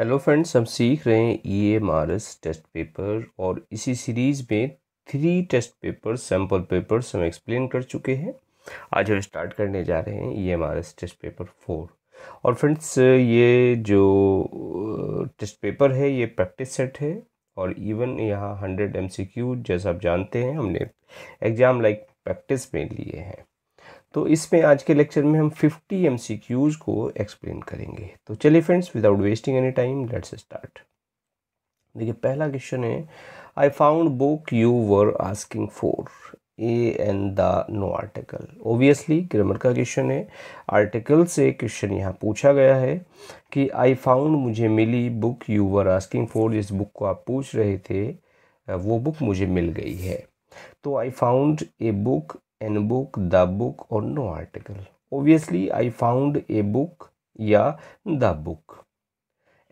Hello friends हम सीख रहे हैं E M R S test paper और इसी सीरीज़ में three test paper sample papers हम एक्सप्लेन कर चुके हैं आज हम स्टार्ट करने जा रहे हैं E M R S test paper four और फ्रेंड्स ये जो टेस्ट पेपर है ये प्रैक्टिस सेट है और इवन यहाँ हंड्रेड एम सी क्यू जैसा आप जानते हैं हमने एग्ज़ाम लाइक प्रैक्टिस में लिए हैं तो इसमें आज के लेक्चर में हम 50 एम को एक्सप्लेन करेंगे तो चलिए friends without wasting any time let's start देखिए पहला क्वेश्चन है I found book you were asking for a and the no article obviously grammar का क्वेश्चन है आर्टिकल से क्वेश्चन यहाँ पूछा गया है कि आई फाउंड मुझे मिली book you were asking for जिस बुक को आप पूछ रहे थे वो बुक मुझे मिल गई है तो I found a book an book the book और no article obviously I found a book या द बुक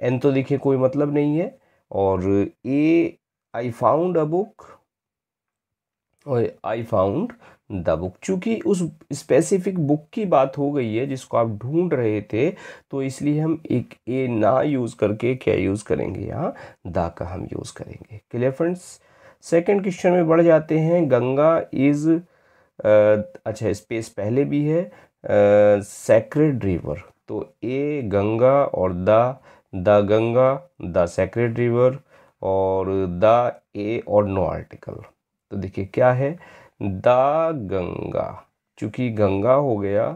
एन तो देखिए कोई मतलब नहीं है और ए आई फाउंड अ बुक और आई फाउंड द बुक चूंकि उस स्पेसिफिक बुक की बात हो गई है जिसको आप ढूंढ रहे थे तो इसलिए हम एक ए ना यूज़ करके क्या यूज़ करेंगे यहाँ द का हम यूज़ करेंगे क्लियर फ्रेंड्स सेकेंड क्वेश्चन में बढ़ जाते हैं गंगा इज़ अच्छा स्पेस पहले भी है सेक्रेड रिवर तो ए गंगा और the the Ganga the sacred river और द ए और नो आर्टिकल तो देखिए क्या है द गंगा चूँकि गंगा हो गया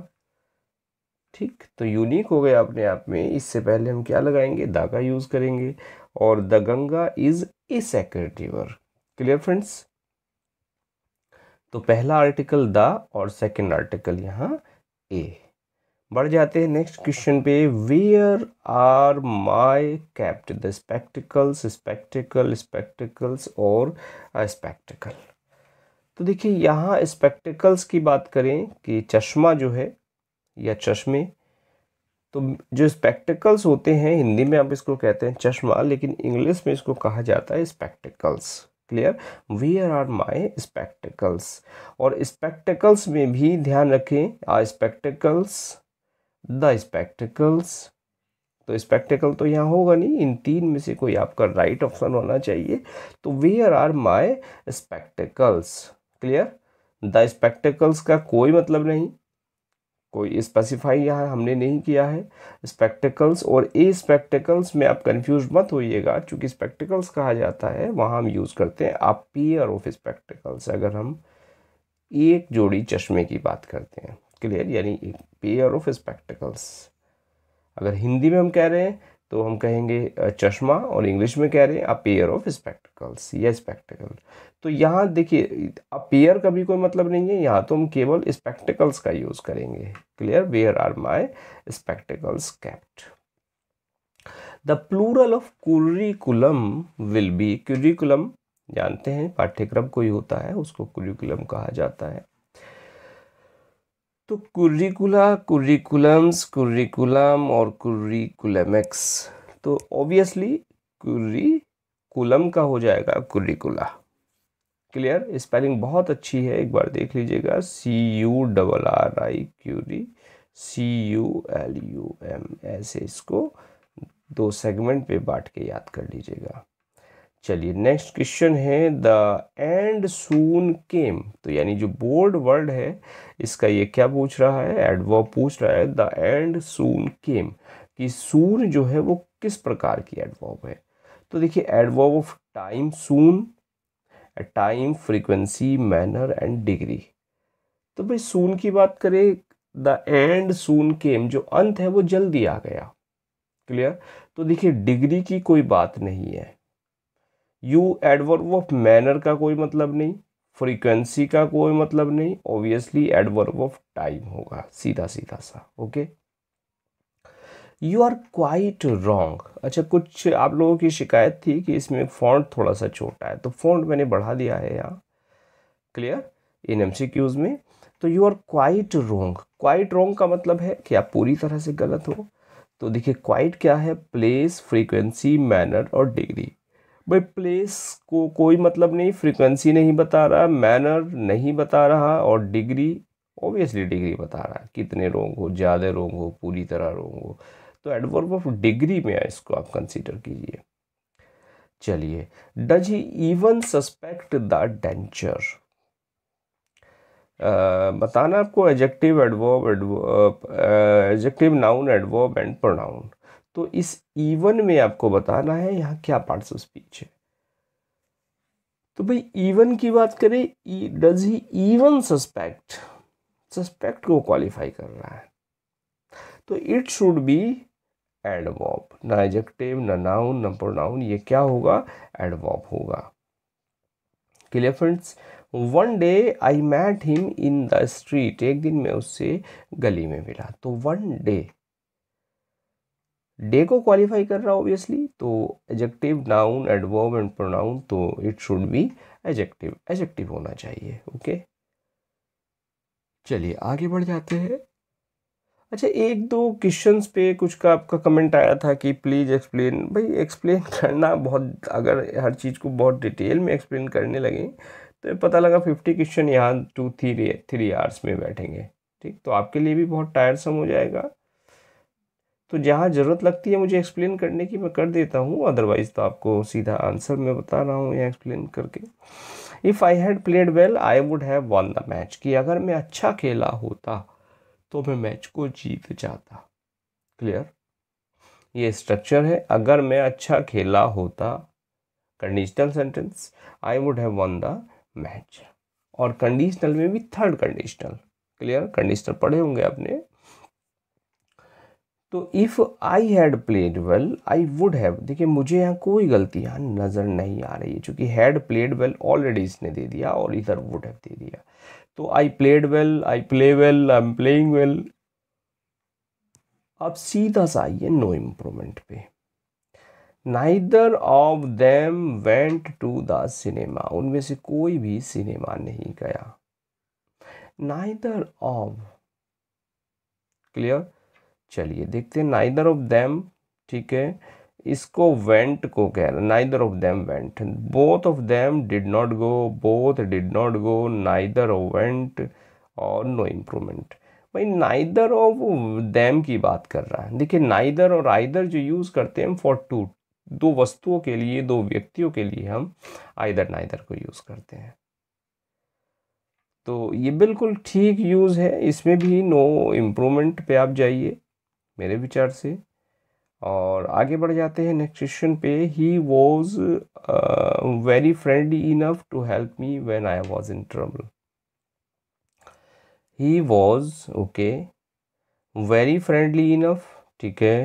ठीक तो यूनिक हो गया अपने आप में इससे पहले हम क्या लगाएंगे दा का यूज़ करेंगे और the Ganga is a sacred river clear friends तो पहला आर्टिकल द और सेकंड आर्टिकल यहाँ ए बढ़ जाते हैं नेक्स्ट क्वेश्चन पे where are my kept the spectacles spectacle spectacles और स्पेक्टिकल तो देखिए यहाँ स्पेक्टिकल्स की बात करें कि चश्मा जो है या चश्मे तो जो स्पेक्टिकल्स होते हैं हिंदी में आप इसको कहते हैं चश्मा लेकिन इंग्लिश में इसको कहा जाता है spectacles clear where are my spectacles और स्पेक्टिकल्स में भी ध्यान रखें आ स्पेक्टिकल्स द स्पेक्टिकल्स तो स्पेक्टिकल तो यहाँ होगा नहीं इन तीन में से कोई आपका राइट ऑप्शन होना चाहिए तो where are my spectacles clear the spectacles का कोई मतलब नहीं कोई स्पेसिफाई यहाँ हमने नहीं किया है स्पेक्टिकल्स और ए स्पेक्टिकल्स में आप कंफ्यूज मत होइएगा क्योंकि स्पेक्टिकल्स कहा जाता है वहाँ हम यूज़ करते हैं आप पेयर ऑफ स्पेक्टिकल्स अगर हम एक जोड़ी चश्मे की बात करते हैं क्लियर यानी पेयर ऑफ स्पेक्टिकल्स अगर हिंदी में हम कह रहे हैं तो हम कहेंगे चश्मा और इंग्लिश में कह रहे हैं अ पेयर ऑफ स्पेक्टिकल्स या स्पेक्टिकल तो यहाँ देखिए अ पेयर का भी कोई मतलब नहीं है यहाँ तो हम केवल स्पेक्टिकल्स का यूज़ करेंगे clear where are my spectacles kept the plural of curriculum will be curriculum जानते हैं पाठ्यक्रम कोई होता है उसको कुरिकुलम कहा जाता है तो कुर्रिकुला कुर्रिकुलम्स कुर्रिकुलम और कुर्रिकुलमेक्स तो ऑब्वियसली कुर्रिकुलम का हो जाएगा कुर्रिकुला क्लियर स्पेलिंग बहुत अच्छी है एक बार देख लीजिएगा C U double R I क्यूरी C U L U M ऐसे इसको दो सेगमेंट पे बांट के याद कर लीजिएगा चलिए नेक्स्ट क्वेश्चन है द एंड सून केम तो यानी जो बोल्ड वर्ड है इसका ये क्या पूछ रहा है एडवर्ब पूछ रहा है द एंड सून केम कि सून जो है वो किस प्रकार की एडवर्ब है तो देखिए adverb of time soon time frequency manner and degree तो भाई सून की बात करें द एंड सून केम जो अंत है वो जल्दी आ गया क्लियर तो देखिए डिग्री की कोई बात नहीं है यू एडवर्ब ऑफ मैनर का कोई मतलब नहीं फ्रीक्वेंसी का कोई मतलब नहीं ऑब्वियसली एडवर्ब ऑफ टाइम होगा सीधा सीधा सा okay you are quite wrong अच्छा कुछ आप लोगों की शिकायत थी कि इसमें फॉन्ट थोड़ा सा छोटा है तो फॉन्ट मैंने बढ़ा दिया है यहाँ क्लियर इन एम में तो you are quite wrong quite wrong का मतलब है कि आप पूरी तरह से गलत हो तो देखिए क्वाइट क्या है प्लेस फ्रीक्वेंसी मैनर और डिग्री भाई प्लेस को कोई मतलब नहीं फ्रीक्वेंसी नहीं बता रहा मैनर नहीं बता रहा और डिग्री ओबियसली डिग्री बता रहा है कितने रोंग हो ज़्यादा रोंग हो पूरी तरह रोंग हो तो एडवर्ब ऑफ डिग्री में इसको आप कंसीडर कीजिए चलिए does he even suspect the danger बताना आपको adjective adverb adjective noun adverb and pronoun तो इस इवन में आपको बताना है यहाँ क्या पार्ट्स ऑफ स्पीच है तो भाई इवन की बात करें does he even suspect suspect को क्वालिफाई कर रहा है तो इट शुड बी एडवॉप ना एजेक्टिव ना नाउन ना प्रोनाउन ये क्या होगा एडवॉप होगा clear friends one day I met him in the street एक दिन मैं उससे गली में मिला तो वन डे डे को क्वालिफाई कर रहा ऑब्वियसली तो adjective noun adverb and pronoun तो it should be adjective adjective होना चाहिए ओके चलिए आगे बढ़ जाते हैं अच्छा एक दो क्वेश्चंस पे कुछ का आपका कमेंट आया था कि प्लीज़ एक्सप्लेन भाई एक्सप्लेन करना बहुत अगर हर चीज़ को बहुत डिटेल में एक्सप्लेन करने लगे तो पता लगा फिफ्टी क्वेश्चन यहाँ टू थ्री थ्री आवर्स में बैठेंगे ठीक तो आपके लिए भी बहुत टायरसम हो जाएगा तो जहाँ ज़रूरत लगती है मुझे एक्सप्लेन करने की मैं कर देता हूँ अदरवाइज़ तो आपको सीधा आंसर मैं बता रहा हूँ यहाँ एक्सप्लेन करके if I had played well I would have won the match कि अगर मैं अच्छा खेला होता तो मैं मैच को जीत जाता क्लियर ये स्ट्रक्चर है अगर मैं अच्छा खेला होता conditional sentence I would have won the match और कंडीशनल में भी थर्ड कंडीशनल क्लियर कंडीशनल पढ़े होंगे आपने तो if I had played well I would have देखिए मुझे यहाँ कोई गलती यहाँ नज़र नहीं आ रही है चूँकि हैड प्लेड वेल ऑलरेडी इसने दे दिया और इधर वुड हैव दे दिया तो I played well I play well I am playing well अब सीधा सा आइए नो इम्प्रूवमेंट पे neither of them went to the cinema उनमें से कोई भी सिनेमा नहीं गया नाइदर ऑफ क्लियर चलिए देखते हैं नाइदर ऑफ देम ठीक है इसको वेंट को कह रहा neither of them went both of them did not go both did not go neither of went और नो इम्प्रूवमेंट भाई नाइदर ऑफ देम की बात कर रहा है देखिए नाइदर और आइदर जो यूज़ करते हैं फॉर टू दो वस्तुओं के लिए दो व्यक्तियों के लिए हम आइदर नाइदर को यूज़ करते हैं तो ये बिल्कुल ठीक यूज़ है इसमें भी नो इम्प्रूवमेंट पे आप जाइए मेरे विचार से और आगे बढ़ जाते हैं नेक्स्ट क्वेश्चन पे he was very friendly enough to help me when I was in trouble he was okay very friendly enough ठीक है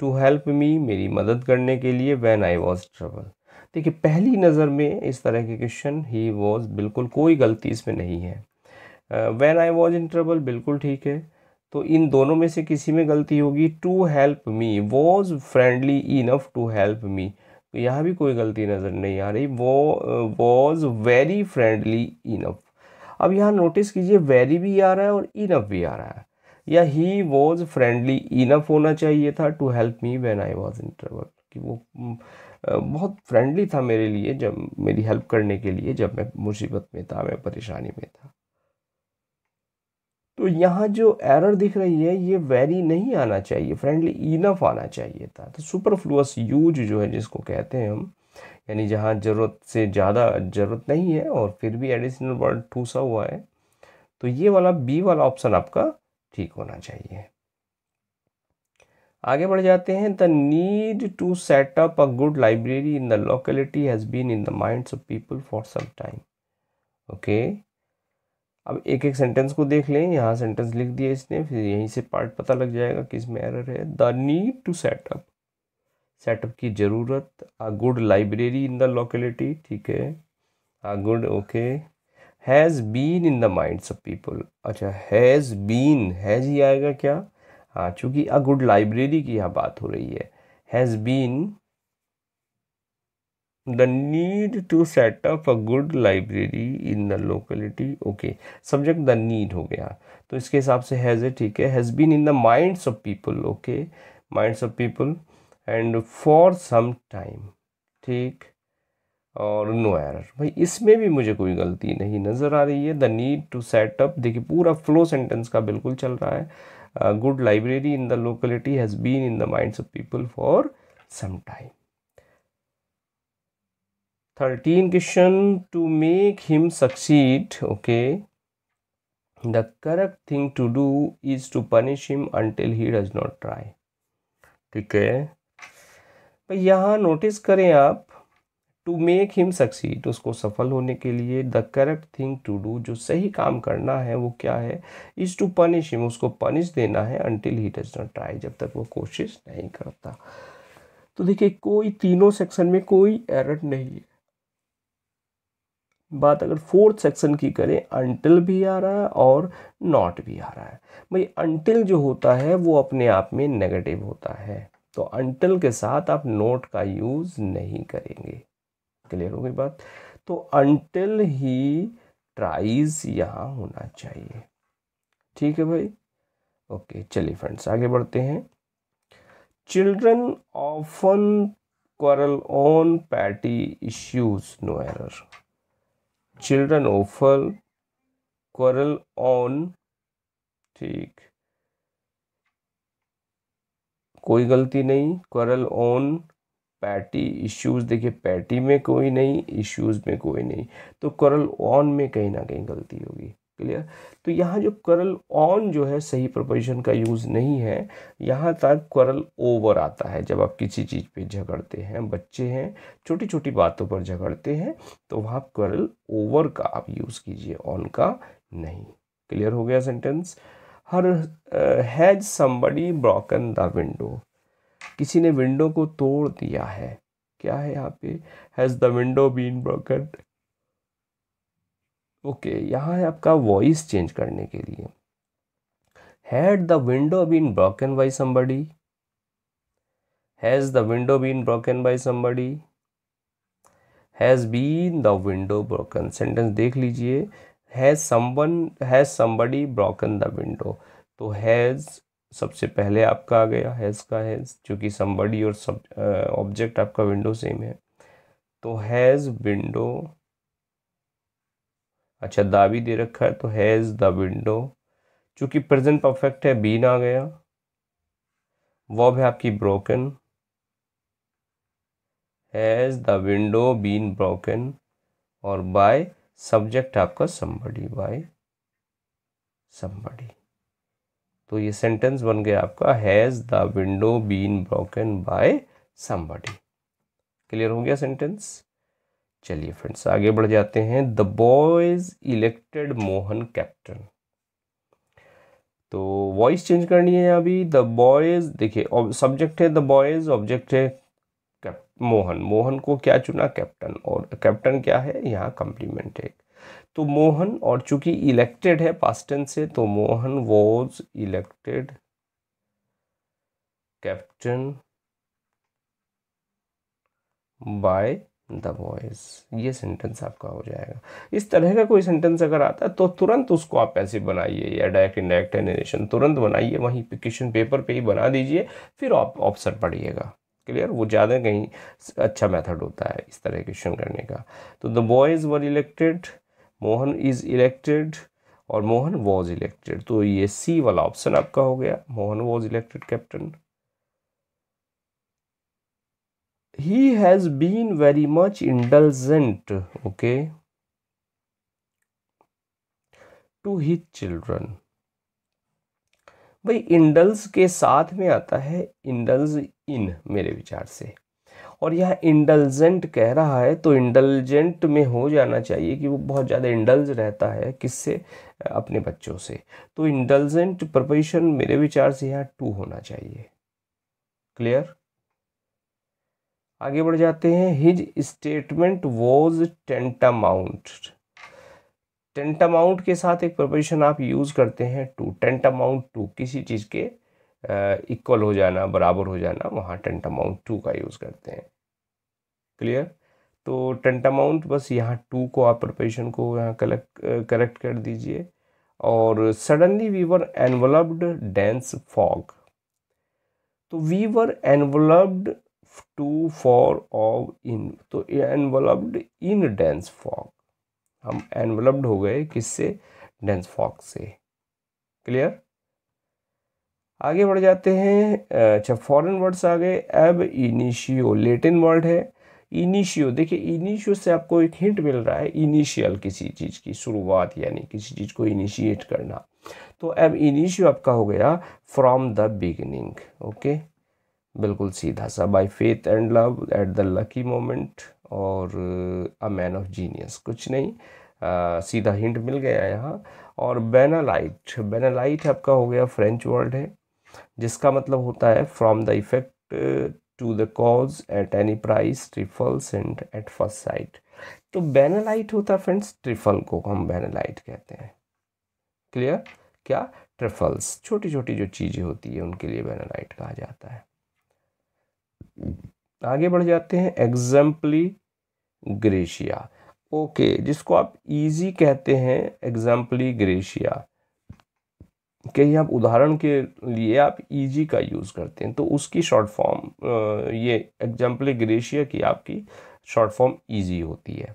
टू हेल्प मी मेरी मदद करने के लिए व्हेन आई वाज ट्रबल देखिए पहली नज़र में इस तरह के क्वेश्चन ही वॉज बिल्कुल कोई गलती इसमें नहीं है when I was in trouble बिल्कुल ठीक है तो इन दोनों में से किसी में गलती होगी to help me was friendly enough to help me तो यहाँ भी कोई गलती नज़र नहीं आ रही वो वॉज वेरी फ्रेंडली इनफ अब यहाँ नोटिस कीजिए वेरी भी आ रहा है और इनफ भी आ रहा है या ही वॉज फ्रेंडली इनफ होना चाहिए था to help me when I was in travel कि वो बहुत फ्रेंडली था मेरे लिए जब मेरी हेल्प करने के लिए जब मैं मुसीबत में था मैं परेशानी में था तो यहाँ जो एरर दिख रही है ये वेरी नहीं आना चाहिए फ्रेंडली इनफ आना चाहिए था तो सुपरफ्लूस यूज जो है जिसको कहते हैं हम यानी जहाँ ज़रूरत से ज़्यादा ज़रूरत नहीं है और फिर भी एडिशनल वर्ड ठूसा हुआ है तो ये वाला बी वाला ऑप्शन आपका ठीक होना चाहिए आगे बढ़ जाते हैं the need to set up a good library in the locality has been in the minds of people for some time okay अब एक एक सेंटेंस को देख लें यहाँ सेंटेंस लिख दिया इसने फिर यहीं से पार्ट पता लग जाएगा कि इसमें एरर है the need to set up set up की ज़रूरत a good library in the locality ठीक है a good okay has been in the minds of people अच्छा हैज़ बीन हैज़ ही आएगा क्या हाँ चूँकि अ गुड लाइब्रेरी की यहाँ बात हो रही है has been the need to set up a good library in the locality okay subject the need हो गया तो इसके हिसाब से हैज़ ए ठीक है has been in the minds of people okay minds of people and for some time ठीक और नो एरर भाई इसमें भी मुझे कोई गलती नहीं नज़र आ रही है द नीड टू सेटअप देखिए पूरा फ्लो सेंटेंस का बिल्कुल चल रहा है good library in the locality has been in the minds of people for some time thirteen question to make him succeed okay the correct thing to do is to punish him until he does not try ठीक है यहाँ notice करें आप to make him succeed उसको सफल होने के लिए the correct thing to do जो सही काम करना है वो क्या है इज़ टू पनिश हिम उसको पनिश देना है until he does not try जब तक वो कोशिश नहीं करता तो देखिए कोई तीनों सेक्शन में कोई एरर नहीं है बात अगर फोर्थ सेक्शन की करें अनटिल भी आ रहा है और नॉट भी आ रहा है भाई अंटिल जो होता है वो अपने आप में नेगेटिव होता है तो अनटिल के साथ आप नोट का यूज़ नहीं करेंगे क्लियर हो गई बात तो अंटिल ही ट्राइज यहाँ होना चाहिए ठीक है भाई ओके चलिए फ्रेंड्स आगे बढ़ते हैं children often quarrel on petty issues no error children ओफल क्वरल ऑन ठीक कोई गलती नहीं क्वरल ऑन पैटी इश्यूज देखिए पैटी में कोई नहीं इश्यूज में कोई नहीं तो क्वरल ऑन में कहीं ना कहीं गलती होगी क्लियर तो यहाँ जो करल ऑन जो है सही प्रपोजिशन का यूज़ नहीं है यहाँ तक करल ओवर आता है जब आप किसी चीज़ पे झगड़ते हैं बच्चे हैं छोटी छोटी बातों पर झगड़ते हैं तो वहाँ करल ओवर का आप यूज़ कीजिए ऑन का नहीं क्लियर हो गया सेंटेंस हर has somebody broken the window किसी ने विंडो को तोड़ दिया है क्या है यहाँ पे has the window been broken okay यहाँ है आपका वॉइस चेंज करने के लिए had the window been broken by somebody has the window been broken by somebody has been the window broken sentence देख लीजिए हैज़ समन has somebody broken the window तो हैज़ सबसे पहले आपका आ गया हैज़ का हैज़ क्योंकि समबडी और सब ऑब्जेक्ट आपका विंडो सेम है तो हैज़ विंडो अच्छा दावी दे रखा है तो हैज़ द विंडो चूँकि प्रेजेंट परफेक्ट है बीन आ गया वॉब है आपकी broken has the window been broken और बाय सब्जेक्ट आपका सम्बडी बाय समबडी तो ये सेंटेंस बन गया आपका has the window been broken by somebody clear हो गया सेंटेंस चलिए फ्रेंड्स आगे बढ़ जाते हैं the boys elected Mohan captain तो वॉइस चेंज करनी है अभी द बॉयज देखिए सब्जेक्ट है द बॉयज ऑब्जेक्ट है मोहन मोहन को क्या चुना कैप्टन और कैप्टन क्या है यहाँ कंप्लीमेंट है तो मोहन और चूंकि इलेक्टेड है पास्टन से तो Mohan was elected captain by the voice ये सेंटेंस आपका हो जाएगा इस तरह का कोई सेंटेंस अगर आता है तो तुरंत उसको आप ऐसे बनाइए या डायरेक्ट इंडायरेक्ट एनिनेशन तुरंत बनाइए वहीं क्वेश्चन पेपर पे ही बना दीजिए फिर आप ऑप्शन पढ़िएगा क्लियर वो ज़्यादा कहीं अच्छा मेथड होता है इस तरह क्वेश्चन करने का तो the boys were elected Mohan is elected और मोहन वॉज इलेक्टेड तो ये सी वाला ऑप्शन आपका हो गया Mohan was elected captain he has been very much indulgent okay to his children भाई इंडल्स के साथ में आता है इंडल्स इन मेरे विचार से और यह इंडलजेंट कह रहा है तो इंडलजेंट में हो जाना चाहिए कि वो बहुत ज़्यादा इंडल्ज रहता है किससे अपने बच्चों से तो इंडलजेंट प्रपोजिशन मेरे विचार से यहाँ टू होना चाहिए क्लियर आगे बढ़ जाते हैं his statement was tantamount tantamount के साथ एक प्रपोजिशन आप यूज़ करते हैं टू टेंटामाउंट टू किसी चीज़ के इक्वल हो जाना बराबर हो जाना वहाँ टेंटामाउंट टू का यूज़ करते हैं क्लियर तो टेंटामाउंट बस यहाँ टू को आप प्रपोजिशन को यहाँ कलेक्ट करेक्ट कर दीजिए और suddenly we were enveloped dense fog तो we were enveloped to for of in तो एनवलब्ड इन डेंस फॉग हम एनवलब्ड हो गए किससे डेंस फॉग से क्लियर आगे बढ़ जाते हैं अच्छा फॉरेन वर्ड्स आ गए एब इनिशियो लेटिन वर्ड है इनिशियो देखिए इनिशियो से आपको एक हिंट मिल रहा है इनिशियल किसी चीज़ की शुरुआत यानी किसी चीज़ को इनिशिएट करना तो एब इनिशियो आपका हो गया फ्रॉम द बिगिनिंग ओके बिल्कुल सीधा सा by faith and love at the lucky moment और अ मैन ऑफ जीनियस कुछ नहीं आ, सीधा हिंट मिल गया यहाँ और बेनालाइट बेनालाइट आपका हो गया फ्रेंच वर्ड है जिसका मतलब होता है from the effect to the cause at any price trifles and at first sight तो बेनालाइट होता है फ्रेंड्स ट्रिफल को हम बेनालाइट कहते हैं क्लियर क्या ट्रिफल्स छोटी छोटी जो चीज़ें होती है उनके लिए बेनालाइट कहा जाता है आगे बढ़ जाते हैं एग्जाम्पली ग्रेशिया ओके जिसको आप इजी कहते हैं एग्जाम्पली ग्रेशिया कहीं आप उदाहरण के लिए आप इजी का यूज़ करते हैं तो उसकी शॉर्ट फॉर्म ये एग्जाम्पली ग्रेशिया की आपकी शॉर्ट फॉर्म इजी होती है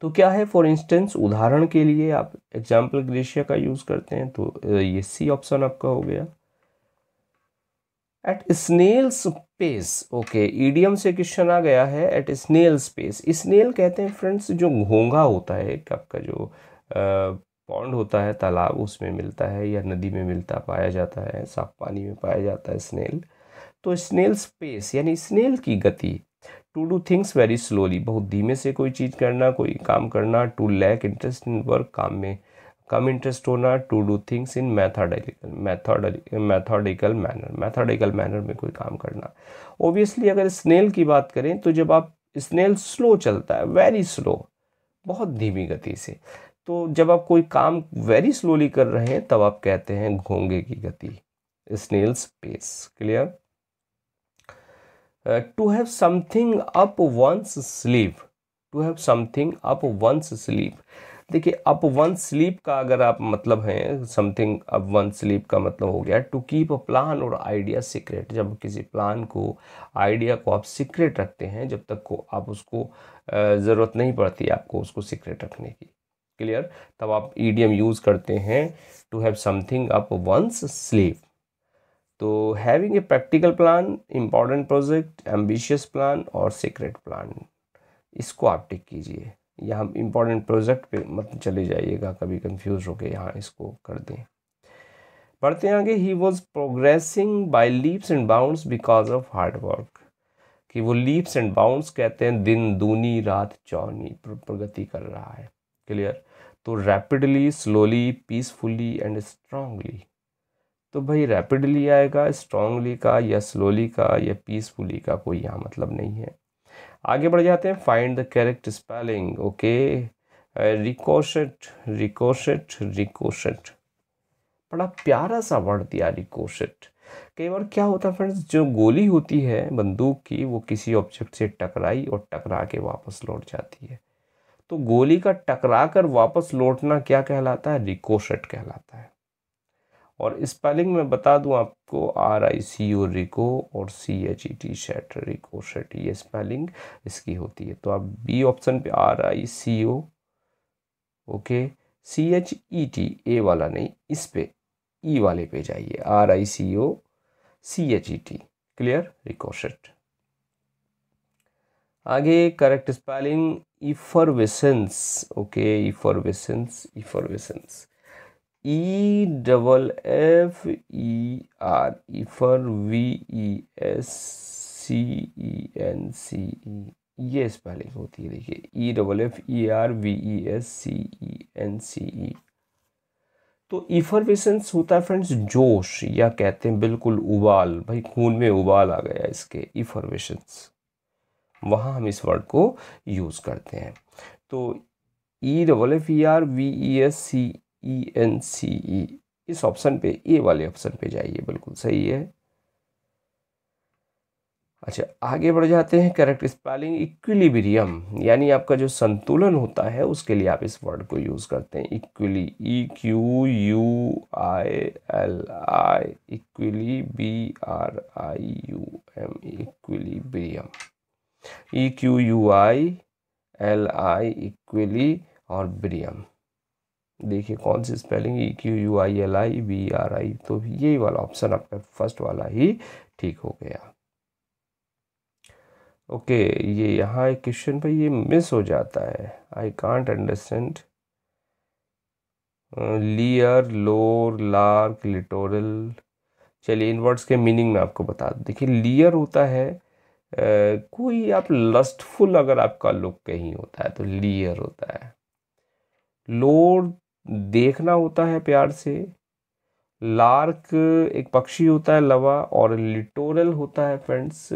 तो क्या है फॉर इंस्टेंस उदाहरण के लिए आप एग्जाम्पल ग्रेशिया का यूज़ करते हैं तो ये सी ऑप्शन आपका हो गया at snail's pace okay idiom से क्वेश्चन आ गया है एट स्नेल्स पेस स्नेल कहते हैं फ्रेंड्स जो घोंघा होता है आपका जो पॉन्ड होता है तालाब उसमें मिलता है या नदी में मिलता पाया जाता है साफ पानी में पाया जाता है स्नेल तो स्नेल स्पेस यानी स्नेल की गति to do things very slowly बहुत धीमे से कोई चीज़ करना कोई काम करना to lack interest in work काम में कम इंटरेस्ट होना to do things in methodical methodical methodical manner methodical manner में कोई काम करना ओबियसली अगर स्नेल की बात करें तो जब आप स्नेल स्लो चलता है वेरी स्लो बहुत धीमी गति से तो जब आप कोई काम वेरी स्लोली कर रहे हैं तब आप कहते हैं घोंगे की गति snail space clear to have something up one's sleeve to have something up one's sleeve देखिए अप वन स्लीप का अगर आप मतलब हैं समथिंग अप वन स्लीप का मतलब हो गया टू कीप अ प्लान और आइडिया सीक्रेट जब किसी प्लान को आइडिया को आप सीक्रेट रखते हैं जब तक को आप उसको ज़रूरत नहीं पड़ती आपको उसको सीक्रेट रखने की क्लियर तब आप ईडीएम यूज़ करते हैं to have something up one's sleeve तो having a practical plan important project ambitious plan और सीक्रेट प्लान इसको आप टिक कीजिए यहाँ इम्पॉर्टेंट प्रोजेक्ट पे मत चले जाइएगा कभी कंफ्यूज होके यहाँ इसको कर दें पढ़ते हैं आगे he was progressing by leaps and bounds because of hard work कि वो लीप्स एंड बाउंड्स कहते हैं दिन दूनी रात चौनी प्रगति कर रहा है क्लियर तो rapidly slowly peacefully and strongly तो भाई रैपिडली आएगा स्ट्रांगली का या स्लोली का या पीसफुली का कोई यहाँ मतलब नहीं है आगे बढ़ जाते हैं find the correct spelling okay ricochet ricochet ricochet बड़ा प्यारा सा वर्ड दिया रिकोशेट कई बार क्या होता है फ्रेंड्स जो गोली होती है बंदूक की वो किसी ऑब्जेक्ट से टकराई और टकरा के वापस लौट जाती है तो गोली का टकरा कर वापस लौटना क्या कहलाता है रिकोशेट कहलाता है और स्पेलिंग में बता दूं आपको आर आई सी ओ रिको और सी एच ई टी शेट रिको शेट ये स्पेलिंग इसकी होती है तो आप बी ऑप्शन पे R I C O okay C H E T A वाला नहीं इस पे ई e वाले पे जाइए R I C O C H E T clear ricochet आगे correct spelling effervescence okay effervescence effervescence E double F E R E for V E S C E N C E ये spelling होती है देखिए E double F E R V E S C E N C E तो effervescence होता है friends जोश या कहते हैं बिल्कुल उबाल भाई खून में उबाल आ गया इसके इफरवेसेंस वहाँ हम इस वर्ड को यूज़ करते हैं तो E double F E R V E S C E N C E इस ऑप्शन पे ए वाले ऑप्शन पे जाइए बिल्कुल सही है अच्छा आगे बढ़ जाते हैं करेक्ट स्पेलिंग इक्विलिब्रियम यानी आपका जो संतुलन होता है उसके लिए आप इस वर्ड को यूज़ करते हैं equili E Q U I L I equili B R I U M equilibrium E Q U I L I equili और ब्रियम देखिए कौन सी spelling E Q U I L I B R I तो यही वाला option आपका first वाला ही ठीक हो गया ओके okay, ये यहाँ एक क्वेश्चन पर ये मिस हो जाता है आई कांट अंडरस्टैंड लियर लोर लार्क लिटोरल चलिए इन वर्ड्स के मीनिंग में आपको बता दूँ देखिए लियर होता है कोई आप लस्टफुल अगर आपका लुक कहीं होता है तो लियर होता है लोर देखना होता है प्यार से लार्क एक पक्षी होता है लवा और लिटोरल होता है फ्रेंड्स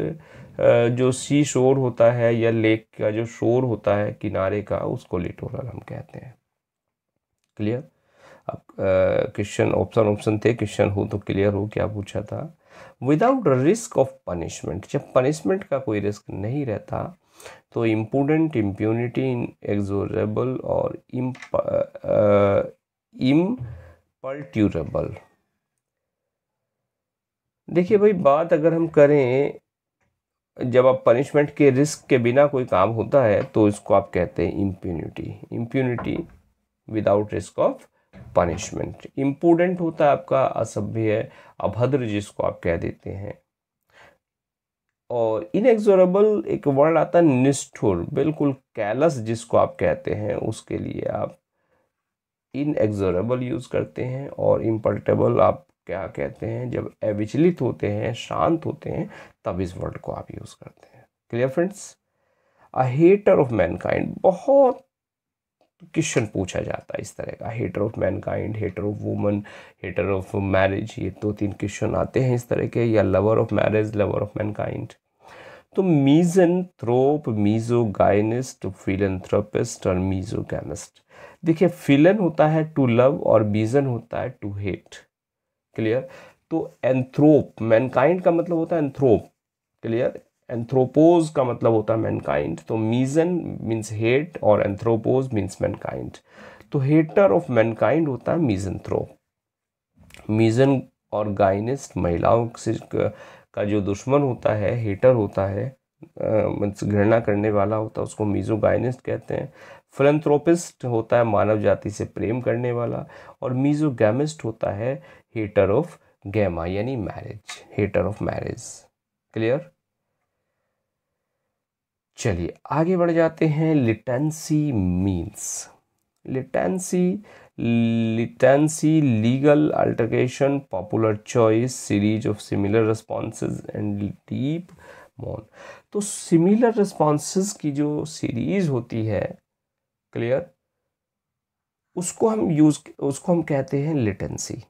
जो सी शोर होता है या लेक का जो शोर होता है किनारे का उसको लिटोरल हम कहते हैं क्लियर अब क्वेश्चन ऑप्शन ऑप्शन थे क्वेश्चन हो तो क्लियर हो क्या पूछा था विदाउट रिस्क ऑफ पनिशमेंट जब पनिशमेंट का कोई रिस्क नहीं रहता तो इम्पूडेंट इम्प्यूनिटी इन एग्जोरेबल और इम पल्ट्यूरेबल देखिए भाई बात अगर हम करें जब आप पनिशमेंट के रिस्क के बिना कोई काम होता है तो इसको आप कहते हैं impunity impunity without risk of punishment impudent होता है आपका असभ्य अभद्र जिसको आप कह देते हैं और इनएक्सोरेबल एक वर्ड आता है निष्ठुर बिल्कुल कैलस जिसको आप कहते हैं उसके लिए आप इनएक्सोरेबल यूज़ करते हैं और इम्पल्टेबल आप क्या कहते हैं जब अविचलित होते हैं शांत होते हैं तब इस वर्ड को आप यूज़ करते हैं clear friends a hater of mankind बहुत क्वेश्चन पूछा जाता है इस तरह का hater of mankind hater of woman hater of marriage ये दो तीन क्वेश्चन आते हैं इस तरह के या lover of marriage lover of mankind तो मीजनथ्रोप मीजोगाइनिस्ट फिलेंथ्रोपिस्ट और मीजोगेमिस्ट देखिए फिलन होता है टू लव और मीजन होता है टू हेट क्लियर तो एंथ्रोप मैनकाइंड का मतलब होता है एंथ्रोप क्लियर एंथ्रोपोज का मतलब होता है मैनकाइंड तो मीजन मीन्स हेट और एंथ्रोपोज मीन्स मैनकाइंड तो हेटर ऑफ मैनकाइंड होता है मीजन थ्रो मीजन और गाइनिस्ट महिलाओं से का जो दुश्मन होता है हेटर होता है घृणा करने वाला होता है उसको मीजो गायनिस्ट कहते हैं फिलंथ्रोपिस्ट होता है मानव जाति से प्रेम करने वाला और मीजो गैमिस्ट होता है हेटर ऑफ गैमा यानी marriage hater of marriage clear चलिए आगे बढ़ जाते हैं litancy means litancy litancy, legal altercation, popular choice, series of similar responses and deep mourn. तो similar responses की जो series होती है clear उसको हम यूज उसको हम कहते हैं लिटेंसी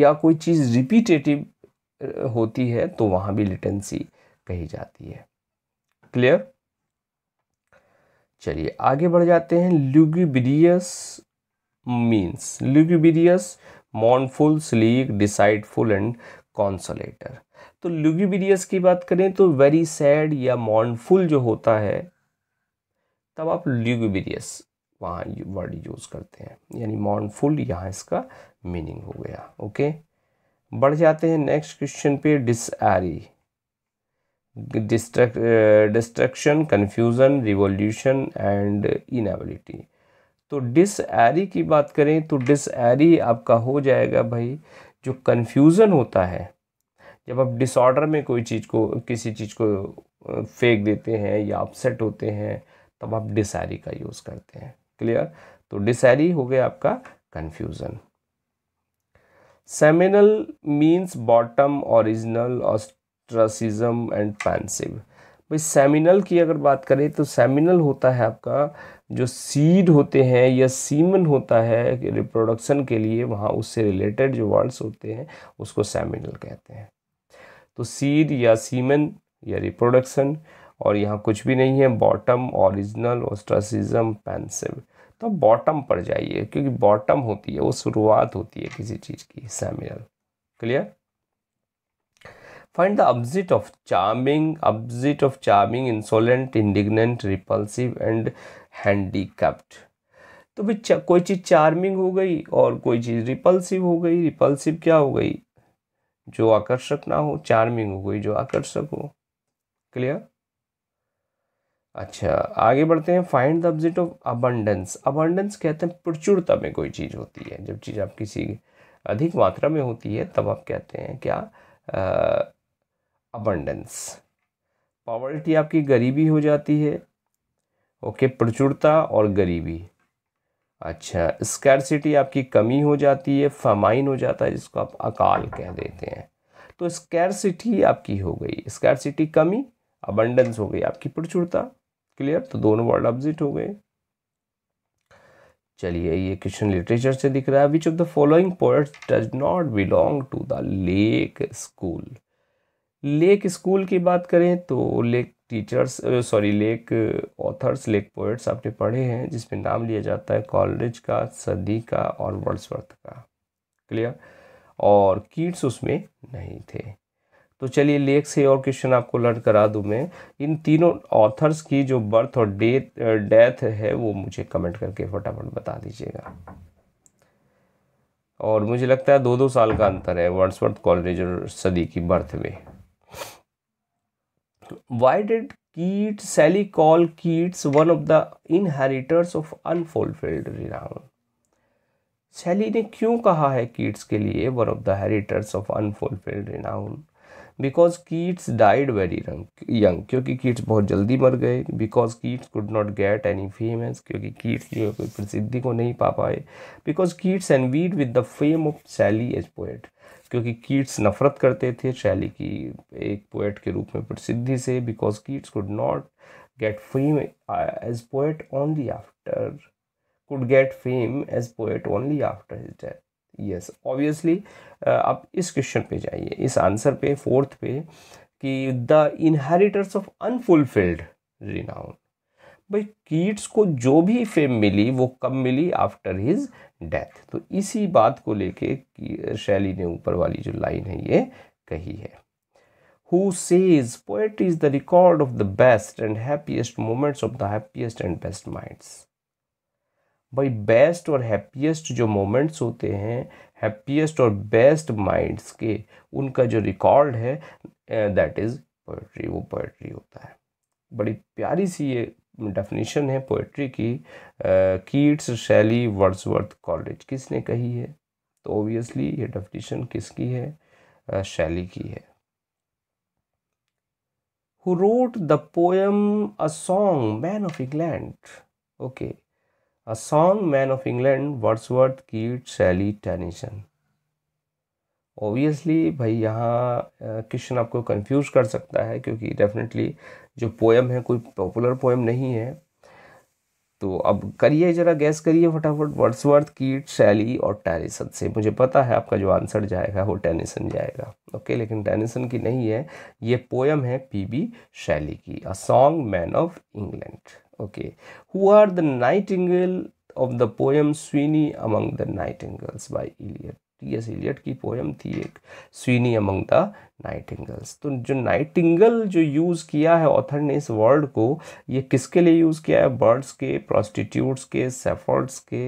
या कोई चीज़ रिपीटेटिव होती है तो वहां भी लिटेंसी कही जाती है क्लियर चलिए आगे बढ़ जाते हैं lugubrious means lugubrious mournful sleek deceitful and consolator तो ल्यूगिबिरियस की बात करें तो वेरी सैड या मॉनफुल जो होता है तब आप ल्यूगिबिरियस वहाँ वर्ड यूज़ करते हैं यानी मॉनफुल यहाँ इसका मीनिंग हो गया ओके बढ़ जाते हैं नेक्स्ट क्वेश्चन पे disarray destruction confusion revolution and revolution तो डिस एरी की बात करें तो डिस एरी आपका हो जाएगा भाई जो कन्फ्यूज़न होता है जब आप डिसऑर्डर में कोई चीज़ को किसी चीज़ को फेंक देते हैं या अपसेट होते हैं तब आप डिस एरी का यूज़ करते हैं क्लियर तो डिस एरी हो गया आपका confusion seminal means bottom original और ट्रसिज्म एंड पैंसिव भाई सेमिनल की अगर बात करें तो सेमिनल होता है आपका जो सीड होते हैं या सीमन होता है रिप्रोडक्शन के लिए वहाँ उससे रिलेटेड जो वर्ड्स होते हैं उसको सेमिनल कहते हैं तो सीड या सीमन या रिप्रोडक्शन और यहाँ कुछ भी नहीं है बॉटम ओरिजिनल ओस्ट्रासिज्म पेंसिव तो बॉटम पर जाइए क्योंकि बॉटम होती है वो शुरुआत होती है किसी चीज़ की seminal clear find the object of charming, of of charming, insolent, indignant, repulsive and handicapped. तो भी कोई चीज़ चार्मिंग हो गई और कोई चीज़ रिपल्सिव हो गई रिपल्सिव क्या हो गई जो आकर्षक ना हो चार्मिंग हो गई जो आकर्षक हो क्लियर अच्छा आगे बढ़ते हैं find the object of abundance abundance कहते हैं प्रचुरता में कोई चीज़ होती है जब चीज़ आप किसी अधिक मात्रा में होती है तब आप कहते हैं क्या अबंडेंस पॉवर्टी आपकी गरीबी हो जाती है ओके प्रचुरता और गरीबी अच्छा स्कैरसिटी आपकी कमी हो जाती है फमाइन हो जाता है जिसको आप अकाल कह देते हैं तो स्कैरसिटी आपकी हो गई स्कैरसिटी कमी अबंडेंस हो गई आपकी प्रचुरता क्लियर तो दोनों वर्ड ऑब्जिट हो गए चलिए ये क्वेश्चन लिटरेचर से दिख रहा है which of the following poets does not belong to the lake school lake school की बात करें तो lake teachers sorry lake authors lake poets आपने पढ़े हैं जिसमें नाम लिया जाता है कॉलरेज का सदी का और वर्ड्सवर्थ का क्लियर और कीट्स उसमें नहीं थे तो चलिए लेख से और क्वेश्चन आपको लर्न करा दूं मैं इन तीनों ऑथर्स की जो बर्थ और डेथ डेथ है वो मुझे कमेंट करके फटाफट बता दीजिएगा और मुझे लगता है दो दो साल का अंतर है वर्ड्सवर्थ कॉलेज और सदी की बर्थ में why did Keats, Sally call Keats one of the inheritors of unfulfilled renown? शैली ने क्यों कहा है कीट्स के लिए one of the heritors of unfulfilled renown because Keats died very young क्योंकि कीट्स बहुत जल्दी मर गए because Keats could not get any famous क्योंकि कीट्स जो है कोई प्रसिद्धि को नहीं पा पाए because Keats and vied with the fame of Shelley as poet क्योंकि कीट्स नफरत करते थे शैली की एक पोएट के रूप में प्रसिद्धि से because Keats could not get fame as poet only after could get fame as poet only after his death yes obviously आप इस क्वेश्चन पे जाइए इस आंसर पे फोर्थ पे कि the inheritors of unfulfilled renown भाई कीट्स को जो भी फेम मिली वो कब मिली आफ्टर हिज डेथ तो इसी बात को लेके शैली ने ऊपर वाली जो लाइन है ये कही है who says poetry is the record of the best and happiest moments of the happiest and best minds भाई बेस्ट और हैप्पीएस्ट जो मोमेंट्स होते हैं हैप्पीएस्ट और बेस्ट माइंड्स के उनका जो रिकॉर्ड है दैट इज़ पोएट्री वो पोएट्री होता है बड़ी प्यारी सी ये डेफिनेशन है पोइट्री की कीट्स शैली वर्ड्सवर्थ कॉलेज किसने कही है तो ओबियसली ये डेफिनेशन किसकी है शैली की है who wrote the poem a song man of England okay a song man of England Wordsworth Keats Shelley tension obviously भाई यहाँ क्वेश्चन आपको कंफ्यूज कर सकता है क्योंकि डेफिनेटली जो पोएम है कोई पॉपुलर पोएम नहीं है तो अब करिए ज़रा गैस करिए फटाफट वर्ड्सवर्थ कीट शैली और टेनिसन से मुझे पता है आपका जो आंसर जाएगा वो टेनिसन जाएगा ओके लेकिन टेनिसन की नहीं है ये पोएम है पीबी शैली की a song man of England okay who are the night of the poem Sweeney among the night by Eliot T S Eliot की पोएम थी एक स्वीनी अमंग द नाइटिंगल्स तो जो नाइटिंगल जो यूज़ किया है ऑथर ने इस वर्ड को ये किसके लिए यूज़ किया है बर्ड्स के प्रॉस्टिट्यूट्स के सेफर्ड्स के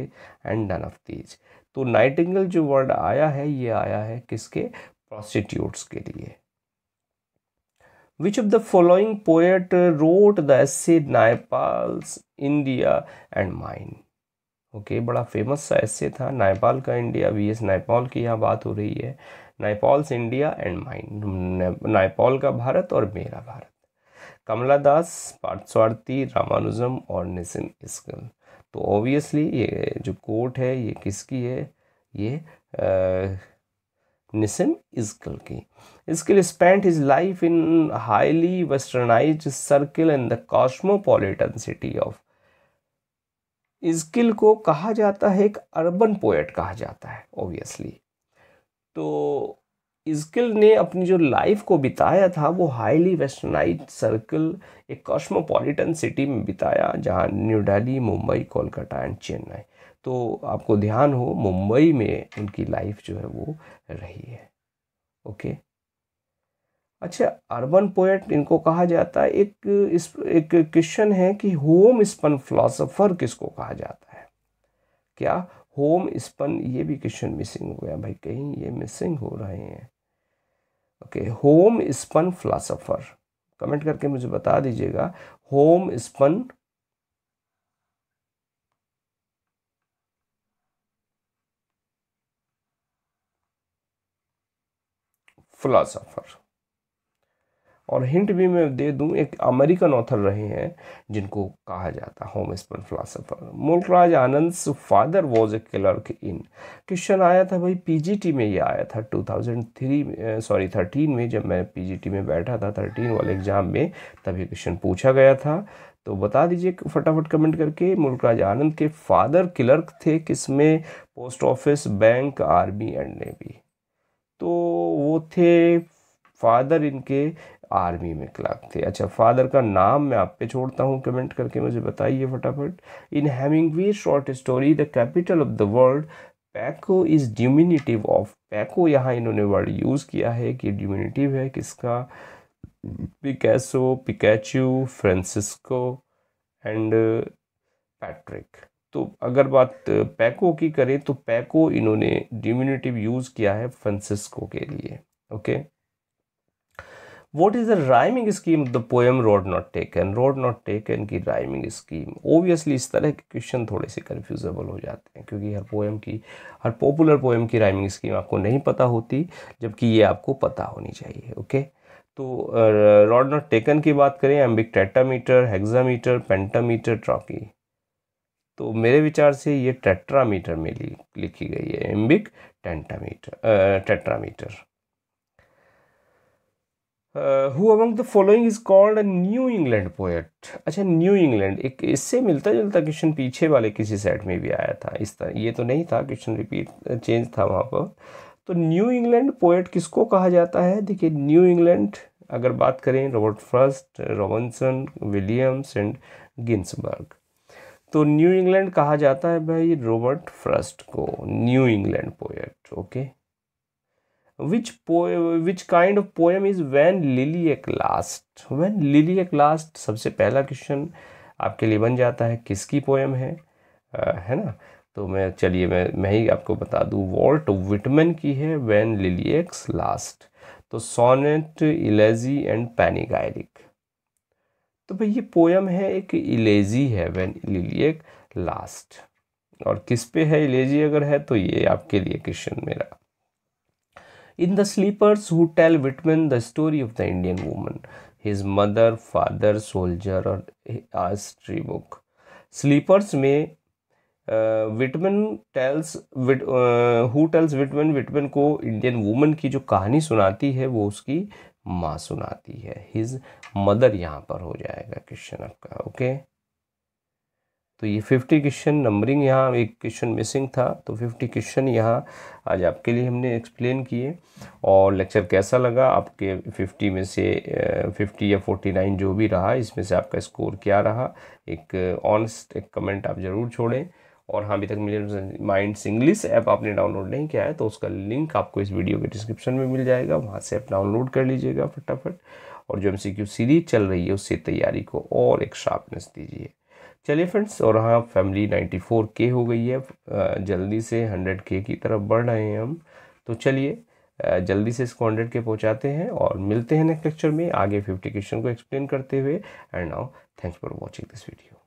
एंड डन ऑफ दीज तो नाइटिंगल जो वर्ड आया है ये आया है किसके प्रॉस्टिट्यूट्स के लिए Which of the following poet wrote the essay Nepal's India and Mine? Okay बड़ा फेमस सा ऐसे था नेपाल का इंडिया वी एस नेपाल की यहाँ बात हो रही है Naipaul's India and mine Nepal का भारत और मेरा भारत कमला दास पार्थस्वार्थी रामानुजम और निसिन इसकल तो ऑब्वियसली ये जो कोट है ये किसकी है ये आ, निसिन की Ezekiel spent his life in highly westernised circle in the cosmopolitan city of Ezekiel को कहा जाता है एक अर्बन पोएट कहा जाता है ओबियसली तो इजकिल ने अपनी जो लाइफ को बिताया था वो हाईली वेस्टर्नाइज सर्कल एक कॉस्मोपॉलिटन सिटी में बिताया जहाँ न्यू दिल्ली मुंबई कोलकाता एंड चेन्नई तो आपको ध्यान हो मुंबई में उनकी लाइफ जो है वो रही है ओके अच्छा अर्बन पोएट इनको कहा जाता है एक इस एक क्वेश्चन है कि होम स्पन फिलोसोफर किसको कहा जाता है क्या होम स्पन ये भी क्वेश्चन मिसिंग हो गया भाई कहीं ये मिसिंग हो रहे हैं okay homespun philosopher comment करके मुझे बता दीजिएगा होम स्पन फिलोसोफर और हिंट भी मैं दे दूं एक अमेरिकन ऑथर रहे हैं जिनको कहा जाता homespun philosopher Mulk Raj Anand father was a clerk in question आया था भाई पीजीटी में ये आया था 2003 सॉरी 13 में जब मैं पीजीटी में बैठा था 13 वाले एग्ज़ाम में तब ये क्वेश्चन पूछा गया था तो बता दीजिए फटाफट कमेंट करके मुल्कराज आनंद के फादर क्लर्क थे किसमें post office bank army and navy तो वो थे फादर इनके आर्मी में क्लर्क थे अच्छा फादर का नाम मैं आप पे छोड़ता हूँ कमेंट करके मुझे बताइए फटाफट in Hemingway short story the capital of the world Paco is diminutive of Paco यहाँ इन्होंने वर्ड यूज़ किया है कि ड्यूमिनेटिव है किसका Picasso Pikachu Francisco and Patrick तो अगर बात पैको की करें तो पैको इन्होंने ड्यूमिनेटिव यूज़ किया है फ्रांसिस्को के लिए okay okay? What is the rhyming scheme the poem road not taken road not taken की राइमिंग स्कीम ओबियसली इस तरह के क्वेश्चन थोड़े से कन्फ्यूजेबल हो जाते हैं क्योंकि हर पोएम की हर पॉपुलर पोएम की राइमिंग स्कीम आपको नहीं पता होती जबकि ये आपको पता होनी चाहिए ओके okay? तो रॉड नॉट टेकन की बात करें iambic tetrameter hexameter pentameter trochee तो मेरे विचार से ये टेट्रामीटर में लिखी गई है iambic tetrameter tetrameter who among the following is called a New England poet अच्छा न्यू इंग्लैंड एक इससे मिलता जुलता क्वेश्चन पीछे वाले किसी सेट में भी आया था इस तरह ये तो नहीं था क्वेश्चन रिपीट चेंज था वहाँ पर तो न्यू इंग्लैंड पोएट किसको कहा जाता है देखिए न्यू इंग्लैंड अगर बात करें Robert Frost Robinson Williams and Ginsberg तो न्यू इंग्लैंड कहा जाता है भाई रॉबर्ट फर्स्ट को New England poet okay which kind of poem is when lilacs last when lilacs last सबसे पहला क्वेश्चन आपके लिए बन जाता है किसकी पोएम है आ, है ना तो मैं चलिए मैं मैं ही आपको बता दूँ वॉल्ट विटमन की है वैन लिलियक्स लास्ट तो सोनेट इलेजी एंड पैनिकायरिक तो भाई ये पोएम है एक इलेजी है वैन लिलियक लास्ट और किस पे है इलेजी अगर है तो ये आपके लिए क्वेश्चन मेरा In The Sleepers, who tell Whitman the story of the Indian woman, his mother, father, soldier, और as book. Sleepers में Whitman tells who tells Whitman Whitman को इंडियन वुमन की जो कहानी सुनाती है वो उसकी माँ सुनाती है हिज मदर यहाँ पर हो जाएगा क्वेश्चन आपका ओके okay? तो ये फिफ्टी क्वेश्चन नंबरिंग यहाँ एक क्वेश्चन मिसिंग था तो फिफ्टी क्वेश्चन यहाँ आज आपके लिए हमने एक्सप्लेन किए और लेक्चर कैसा लगा आपके फिफ्टी में से फिफ्टी या फोर्टी नाइन जो भी रहा इसमें से आपका स्कोर क्या रहा एक ऑनस्ट एक कमेंट आप ज़रूर छोड़ें और हाँ अभी तक मिले माइंड्स इंग्लिश ऐप आपने डाउनलोड नहीं किया है तो उसका लिंक आपको इस वीडियो के डिस्क्रिप्शन में मिल जाएगा वहाँ से आप डाउनलोड कर लीजिएगा फटाफट और जो एम सीरीज चल रही है उससे तैयारी को और एक शार्पनेस दीजिए चलिए फ्रेंड्स और हाँ फैमिली 94 के हो गई है जल्दी से 100 के की तरफ बढ़ रहे हैं हम तो चलिए जल्दी से इसको 100 के पहुँचाते हैं और मिलते हैं नेक्स्ट लेक्चर में आगे फिफ्टी क्वेश्चन को एक्सप्लेन करते हुए and now thanks for watching this video